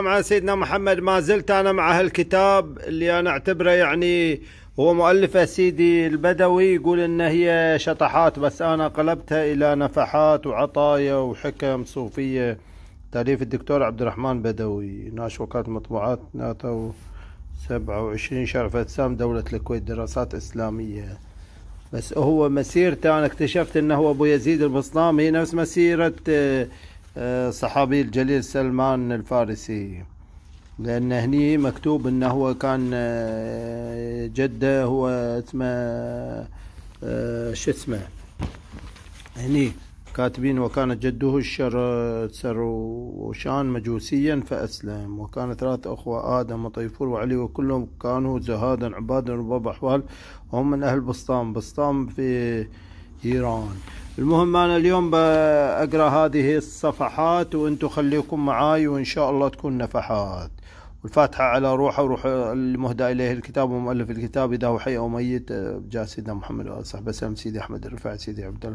طبعا سيدنا محمد ما زلت انا مع هالكتاب اللي انا اعتبره يعني هو مؤلفه سيدي البدوي يقول ان هي شطحات بس انا قلبتها الى نفحات وعطايا وحكم صوفيه تاليف الدكتور عبد الرحمن بدوي ناش وكاله مطبوعات ناتو سبعة وعشرين شرف اجسام دولة الكويت دراسات اسلامية بس هو مسيرته انا اكتشفت انه هو ابو يزيد البسطامي نفس مسيرة آه، آه، صحابي الجليل سلمان الفارسي لأن هني مكتوب أنه هو كان آه، جده هو اسمه آه، شو اسمه هني كاتبين وكان جده الشر سروشان مجوسيا فأسلم وكان ثلاث أخوة آدم وطيفور وعلي وكلهم كانوا زهادا عبادا رباب أحوال وهم من أهل بسطام بسطام في إيران المهم أنا اليوم بقرأ هذه الصفحات وانتم خليكم معاي وإن شاء الله تكون نفحات والفاتحة على روحه وروح المهدى إليه الكتاب ومؤلف الكتاب إذا هو حي أو ميت جاء سيدنا محمد وآل صحبه سيدي أحمد الرفاعي سيدي عبد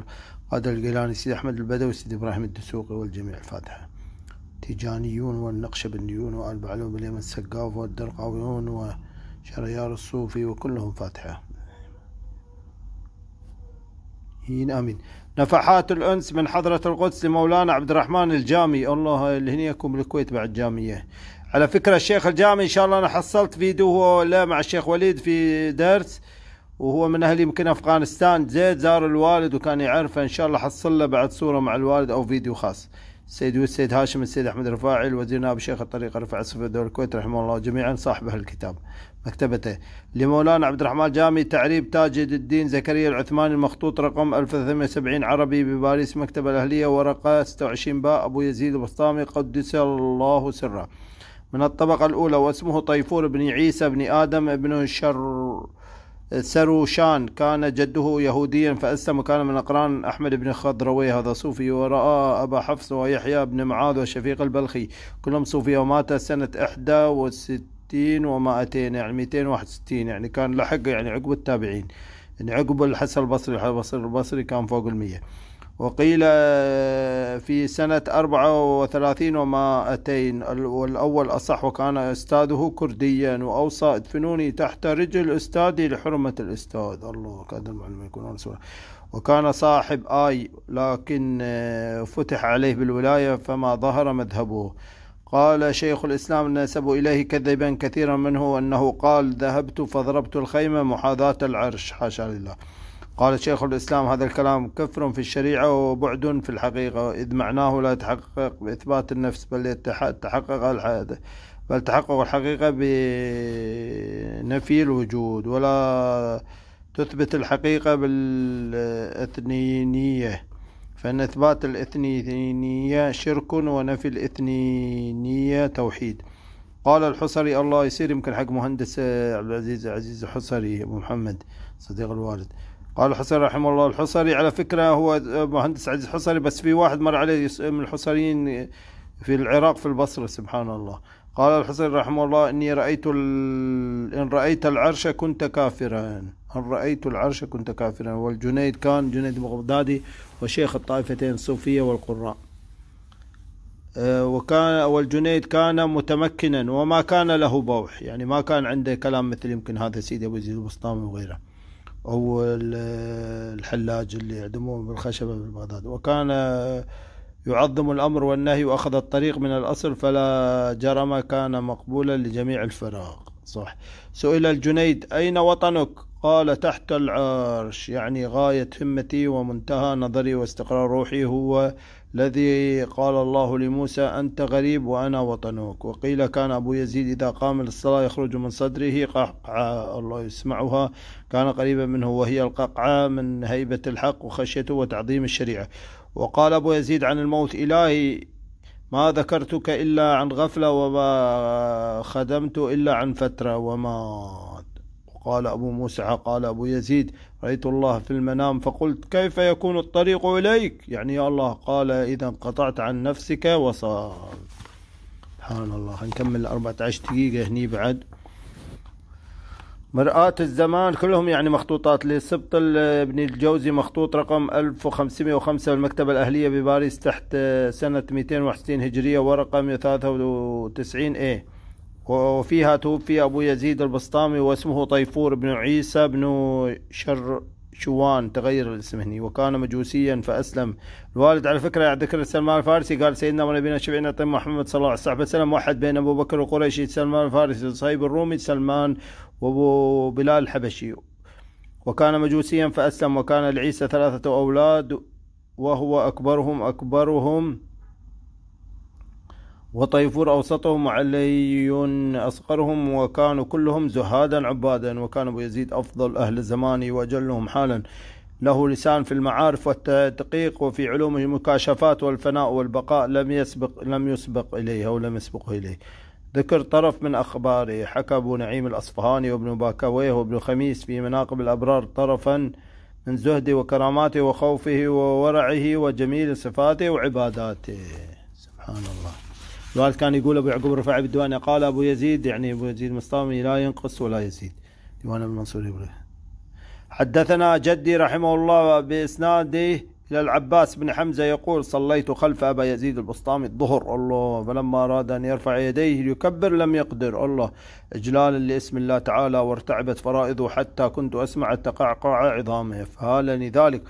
القادر الجيلاني سيدي أحمد البدوي سيدي إبراهيم الدسوقي والجميع الفاتحة تيجانيون والنقشبنديون وآل بعلوم اليمن السقاف والدرقاويون وشريار الصوفي وكلهم فاتحة هين إيه، امين نفحات الانس من حضره القدس لمولانا عبد الرحمن الجامي الله اللي يكون بالكويت بعد جاميه على فكره الشيخ الجامي ان شاء الله انا حصلت فيديو هو لا مع الشيخ وليد في درس وهو من اهل يمكن افغانستان زيد زار الوالد وكان يعرفه ان شاء الله حصل له بعد صوره مع الوالد او فيديو خاص السيد والسيد هاشم السيد أحمد رفاعي الوزير نائب شيخ الطريقة رفع الصفة دولة الكويت رحمه الله جميعا صاحب الكتاب مكتبته لمولانا عبد الرحمن جامي تعريب تاجد الدين زكريا العثماني المخطوط رقم 1370 عربي بباريس مكتبة الأهلية ورقة 26 باء أبو يزيد البسطامي قدس الله سره من الطبقة الأولى واسمه طيفور بن عيسى بن آدم بن شر سروشان كان جده يهوديا فأسلم وكان من أقران أحمد بن خضروي هذا صوفي ورأى أبا حفص ويحيى بن معاذ وشفيق البلخي كلهم صوفية ومات سنة 61 و200 يعني 261 يعني كان لحق يعني عقب التابعين يعني عقب الحسن البصري الحسن البصري كان فوق المية وقيل آه، في سنة 34 ومائتين والأول أصح وكان أستاذه كرديا وأوصى ادفنوني تحت رجل أستاذي لحرمة الأستاذ الله قد المعلم يكون وكان صاحب آي لكن آه، فتح عليه بالولاية فما ظهر مذهبه قال شيخ الإسلام نسب إليه كذبا كثيرا منه أنه قال ذهبت فضربت الخيمة محاذاة العرش حاشا لله قال شيخ الإسلام هذا الكلام كفر في الشريعة وبعد في الحقيقة إذ معناه لا يتحقق بإثبات النفس بل يتحقق بل تحقق الحقيقة بنفي الوجود ولا تثبت الحقيقة بالإثنينية فإن إثبات الإثنينية شرك ونفي الإثنينية توحيد قال الحصري الله يسير يمكن حق مهندس عبد العزيز عزيز الحصري أبو محمد صديق الوالد قال الحصري رحمه الله الحصري على فكرة هو مهندس عزيز الحصري بس في واحد مر عليه من الحصريين في العراق في البصرة سبحان الله قال الحصري رحمه الله إني رأيت إن رأيت العرش كنت كافرا إن رأيت العرش كنت كافرا والجنيد كان جنيد بغدادي وشيخ الطائفتين الصوفية والقراء آه، وكان والجنيد كان متمكنا وما كان له بوح يعني ما كان عنده كلام مثل يمكن هذا سيدي أبو يزيد البسطامي وغيره أو الحلاج اللي يعدمون بالخشبة في بغداد وكان يعظم الأمر والنهي وأخذ الطريق من الأصل فلا جرم كان مقبولا لجميع الفراغ صح سئل الجنيد أين وطنك قال تحت العرش يعني غاية همتي ومنتهى نظري واستقرار روحي هو الذي قال الله لموسى أنت غريب وأنا وطنك وقيل كان أبو يزيد إذا قام للصلاة يخرج من صدره قعقعة الله يسمعها كان قريبا منه وهي القعقعة من هيبة الحق وخشيته وتعظيم الشريعة وقال أبو يزيد عن الموت إلهي ما ذكرتك إلا عن غفلة وما خدمت إلا عن فترة وما قال أبو موسى قال أبو يزيد رأيت الله في المنام فقلت كيف يكون الطريق إليك يعني يا الله قال إذا انقطعت عن نفسك وصار سبحان الله نكمل 14 دقيقة هني بعد مرآة الزمان كلهم يعني مخطوطات لسبط ابن الجوزي مخطوط رقم 1505 بالمكتبة الأهلية بباريس تحت سنة 261 هجرية ورقم 93 ايه وفيها توفي أبو يزيد البسطامي واسمه طيفور بن عيسى بن شر شوان تغير الاسم هني وكان مجوسيا فأسلم الوالد على فكرة ذكر سلمان الفارسي قال سيدنا ونبينا شفيعنا طيب محمد صلى الله عليه وسلم واحد بين أبو بكر القريشي سلمان الفارسي صهيب الرومي سلمان وأبو بلال الحبشي وكان مجوسيا فأسلم وكان لعيسى ثلاثة أولاد وهو أكبرهم أكبرهم وطيفور أوسطهم وعلي أصغرهم وكانوا كلهم زهادا عبادا وكان أبو يزيد أفضل أهل الزمان وأجلهم حالا له لسان في المعارف والتدقيق وفي علومه المكاشفات والفناء والبقاء لم يسبق لم يسبق إليه أو لم يسبقه إليه ذكر طرف من أخباره حكى أبو نعيم الأصفهاني وابن باكويه وابن خميس في مناقب الأبرار طرفا من زهده وكراماته وخوفه وورعه وجميل صفاته وعباداته سبحان الله الوالد كان يقول ابو يعقوب رفع بالديوان قال ابو يزيد يعني ابو يزيد مستامي لا ينقص ولا يزيد ديوان ابن منصور حدثنا جدي رحمه الله باسناده إلى العباس بن حمزة يقول صليت خلف أبا يزيد البسطامي الظهر الله فلما أراد أن يرفع يديه ليكبر لم يقدر الله إجلالا لاسم الله تعالى وارتعبت فرائضه حتى كنت أسمع تقعقع عظامه فهالني ذلك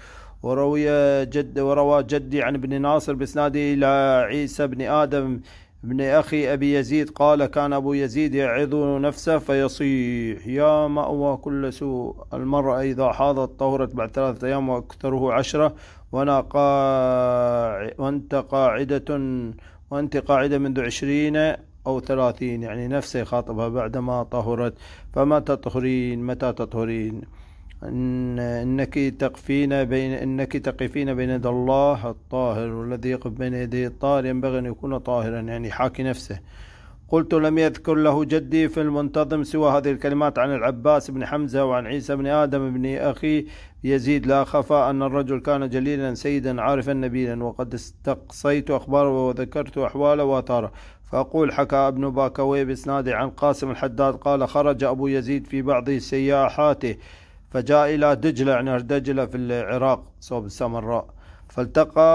وروي جد وروى جدي عن ابن ناصر بإسناده إلى عيسى بن آدم ابن أخي أبي يزيد قال كان أبو يزيد يعظ نفسه فيصيح يا مأوى كل سوء المرأة إذا حاضت طهرت بعد ثلاثة أيام وأكثره عشرة وأنا قا... وأنت قاعدة وأنت قاعدة منذ عشرين أو ثلاثين يعني نفسه يخاطبها بعدما طهرت فمتى تطهرين متى تطهرين انك تقفين بين انك تقفين بين يدي الله الطاهر والذي يقف بين يديه الطاهر ينبغي ان يكون طاهرا يعني حاكي نفسه قلت لم يذكر له جدي في المنتظم سوى هذه الكلمات عن العباس بن حمزة وعن عيسى بن آدم بن أخي يزيد لا خفى أن الرجل كان جليلا سيدا عارفا نبيلا وقد استقصيت أخباره وذكرت أحواله وآثاره فأقول حكى ابن باكوي بإسناده عن قاسم الحداد قال خرج أبو يزيد في بعض سياحاته فجاء إلى دجلة نهر يعني دجلة في العراق صوب السمراء فالتقى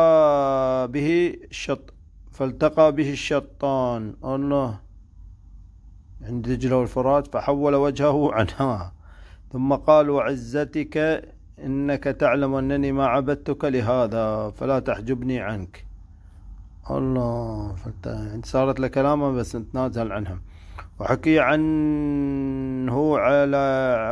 به الشط فالتقى به الشطان الله عند دجلة والفرات فحول وجهه عنها ثم قال وعزتك إنك تعلم أنني ما عبدتك لهذا فلا تحجبني عنك الله فانت صارت له كلامه بس نتنازل عنهم وحكي عنه على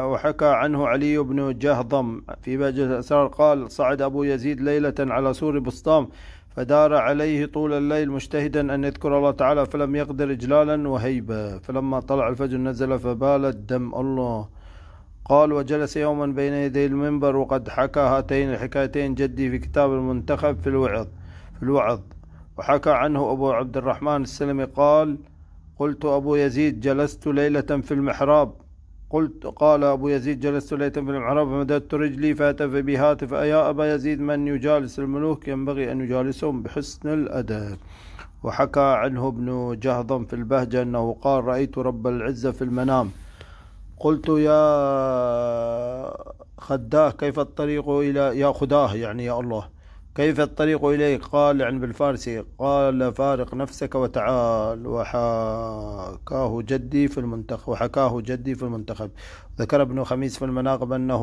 وحكى عنه علي بن جهضم في باب الأسرار قال صعد أبو يزيد ليلة على سور بسطام فدار عليه طول الليل مجتهدا أن يذكر الله تعالى فلم يقدر إجلالا وهيبة فلما طلع الفجر نزل فبال الدم الله قال وجلس يوما بين يدي المنبر وقد حكى هاتين الحكايتين جدي في كتاب المنتخب في الوعظ في الوعظ وحكى عنه أبو عبد الرحمن السلمي قال قلت أبو يزيد جلست ليلة في المحراب قلت قال أبو يزيد جلست ليلة في المحراب فمددت رجلي فهتف بي هاتف أيا أبا يزيد من يجالس الملوك ينبغي أن يجالسهم بحسن الأدب وحكى عنه ابن جهضم في البهجة أنه قال رأيت رب العزة في المنام قلت يا خداه كيف الطريق إلى يا خداه يعني يا الله كيف الطريق إليه قال عن بالفارسي قال فارق نفسك وتعال وحكاه جدي في المنتخب وحكاه جدي في المنتخب ذكر ابن خميس في المناقب أنه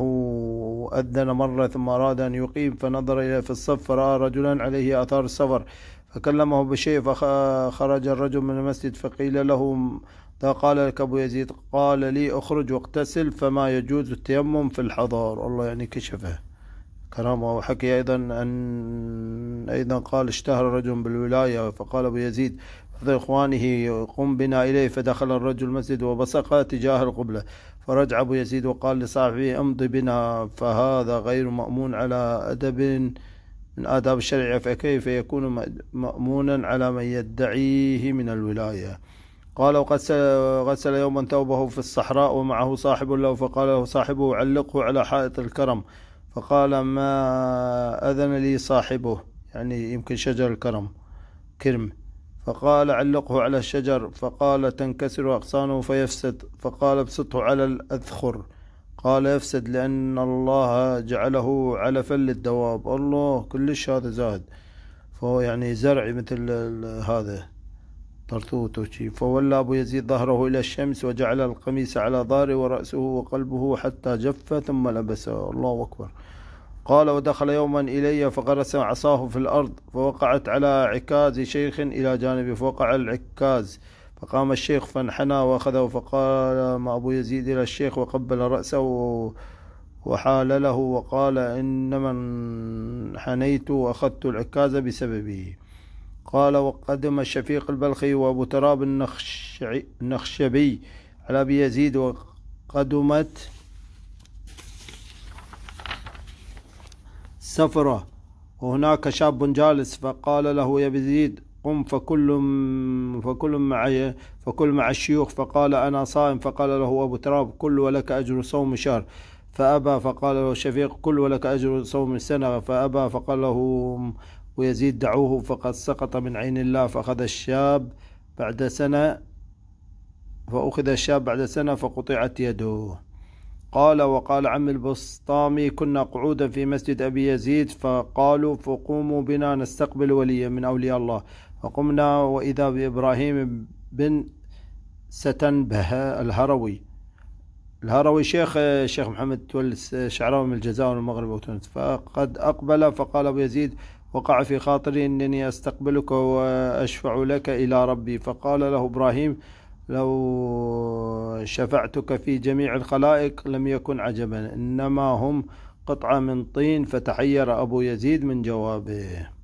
أذن مرة ثم أراد أن يقيم فنظر إلى في الصف فرأى رجلا عليه آثار السفر فكلمه بشيء فخرج الرجل من المسجد فقيل له فقال لك أبو يزيد قال لي أخرج واغتسل فما يجوز التيمم في الحضار الله يعني كشفه كرامة وحكي أيضا أن أيضا قال اشتهر رجل بالولاية فقال أبو يزيد أحد إخوانه قم بنا إليه فدخل الرجل المسجد وبصق تجاه القبلة فرجع أبو يزيد وقال لصاحبه أمضي بنا فهذا غير مأمون على أدب من آداب الشريعة فكيف يكون مأمونا على من يدعيه من الولاية قال وغسل يوما ثوبه في الصحراء ومعه صاحب له فقال له صاحبه علقه على حائط الكرم فقال ما أذن لي صاحبه يعني يمكن شجر الكرم كرم فقال علقه على الشجر فقال تنكسر أغصانه فيفسد فقال ابسطه على الأذخر قال يفسد لأن الله جعله على فل الدواب الله كلش هذا زاهد فهو يعني زرعي مثل هذا طرطوط فولى أبو يزيد ظهره إلى الشمس وجعل القميص على ظهره ورأسه وقلبه حتى جف ثم لبسه الله أكبر قال ودخل يوما إلي فغرس عصاه في الأرض فوقعت على عكاز شيخ إلى جانبه فوقع العكاز فقام الشيخ فانحنى وأخذه فقال ما أبو يزيد إلى الشيخ وقبل رأسه وحال له وقال إنما انحنيت وأخذت العكاز بسببه قال وقدم الشفيق البلخي وأبو تراب النخشبي على أبي يزيد وقدمت سفرة وهناك شاب جالس فقال له يا يزيد قم فكل فكل مع فكل مع الشيوخ فقال أنا صائم فقال له أبو تراب كل ولك أجر صوم شهر فأبى فقال له الشفيق كل ولك أجر صوم السنة فأبى فقال له ويزيد دعوه فقد سقط من عين الله فأخذ الشاب بعد سنة فأخذ الشاب بعد سنة فقطعت يده قال وقال عم البسطامي كنا قعودا في مسجد أبي يزيد فقالوا فقوموا بنا نستقبل وليا من أولياء الله فقمنا وإذا بإبراهيم بن ستنبه الهروي الهروي شيخ الشيخ محمد تولس شعراوي من الجزائر والمغرب وتونس فقد أقبل فقال أبو يزيد وقع في خاطري أنني أستقبلك وأشفع لك إلى ربي فقال له إبراهيم لو شفعتك في جميع الخلائق لم يكن عجبا إنما هم قطعة من طين فتحير أبو يزيد من جوابه